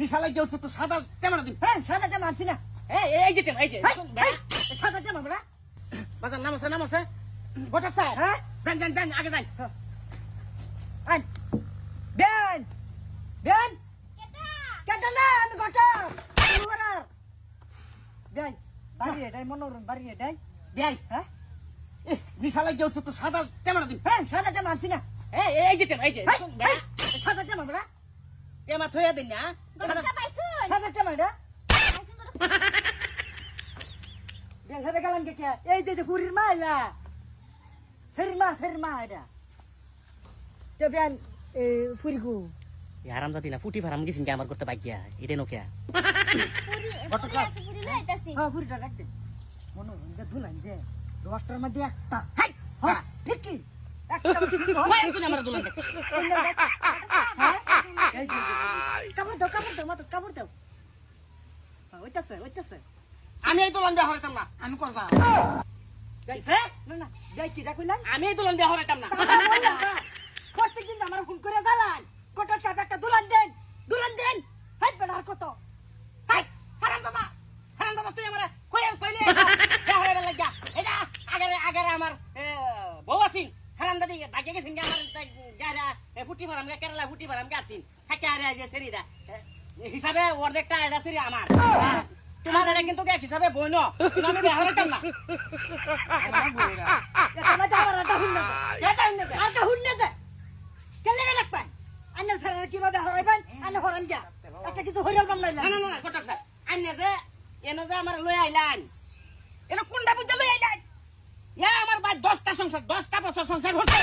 নিশা লাগিয়ে উঠছো তো সাদা ক্যামেরা দিন হ্যাঁ সাদা ক্যামেরা আছি না এই যে ক্যামেরা এই যে সাদা ক্যামেরা বেড়া বাজার নাম আছে নাম আছে গোটা স্যার হ্যাঁ যান যান যান আগে যান হ্যাঁ। আন বেন বেন কেটা না আমি গোটা বেন বাড়ি এটাই মনোরম বাড়ি এটাই বেন হ্যাঁ নিশা লাগিয়ে উঠছো তো সাদা ক্যামেরা দিন হ্যাঁ সাদা ক্যামেরা আছি না এই যে এই যে সাদা ক্যামেরা বেড়া ক্যামেরা থইয়া দিন না এই যে গুড়ির মা এটা ফেরির মা ফেরির মা এটা তো বেন ফুরিগু হারাম জাতি না ফুটি ফারাম গেছিন আমার করতে বাকি এটা নোকে হ্যাঁ ফুরিটা রাখ দে মনে হয় যে ধুলাই যে দশটার মধ্যে কাপড় দাও কাপড় দাও মাথা কাপড় দাও হ্যাঁ, ওইটাছে ওইটাছে আমি এই দোলন বিয়া হরাইতাম না আমি করবা হ্যাঁ, আমার ফোন করে জ্বালান কটক সাহেব একটা দোলন দেন দোলন দেন হাইট বেড়ার কত হাইট হারাম তুই আমারে কই কইলে বিয়া হরাইবার লাগা এটা আমার বউ আছিন হারাম কারা ফুটি ফারাম গে কেরালা ফুটি ফারাম এটা হ্যাঁ, কিন্তু এক হিসাবে বই কিভাবে কিছু হরিয়াল না যে এনে যে আমার লই আইলান এটা কোনটা বুঝে লই আইলান ইয়া আমার বাদ দশটা সংসার দশটা বছর সংসার হচ্ছে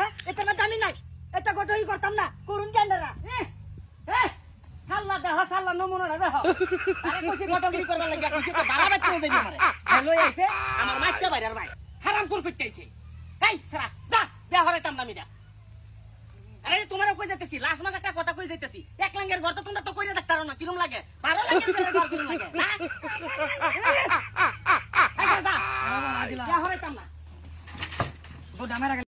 মনে না দেখো আরে কইছি কটগিরি করবার লাগি কইছি তো বাবা বাইতে যাইবি আমারে লই আইছে আমার মাইটা বাইরার ভাই হারাম কর কইতে আইছে এই সারা যা বিয়া হরে তাম নামি দা আরে তোমার কই যাইতেছি লাস্ট মাস একটা কথা কই যাইতেছি এক লাঙ্গের ঘর তো তোমরা তো কইরা দেখতে না কিরম লাগে ভালো লাগে ঘর কিরম লাগে না বিয়া হরে তাম না গো ডামের